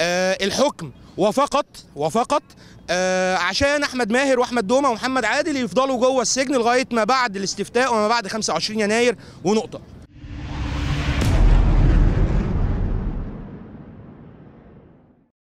آه، الحكم وفقط وفقط آه عشان احمد ماهر واحمد دومه ومحمد عادل يفضلوا جوه السجن لغايه ما بعد الاستفتاء وما بعد 25 يناير ونقطه